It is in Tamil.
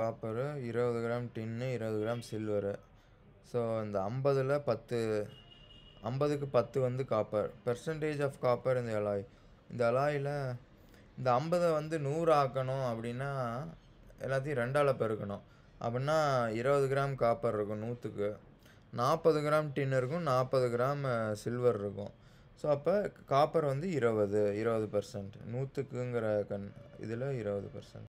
காப்பரு இருபது கிராம் டின்னு இருபது கிராம் சில்வரு ஸோ இந்த ஐம்பதில் பத்து ஐம்பதுக்கு பத்து வந்து காப்பர் பெர்சன்டேஜ் ஆஃப் காப்பர் இந்த அலாய் இந்த அலாயில் இந்த ஐம்பதை வந்து நூறு ஆக்கணும் அப்படின்னா எல்லாத்தையும் ரெண்டால் பெருக்கணும் அப்படின்னா இருபது கிராம் காப்பர் இருக்கும் நூற்றுக்கு நாற்பது கிராம் டின் இருக்கும் நாற்பது கிராம் சில்வர் இருக்கும் ஸோ அப்போ காப்பர் வந்து இருபது இருபது பர்சன்ட் நூற்றுக்குங்கிற கண் இதில் இருபது பர்சன்ட்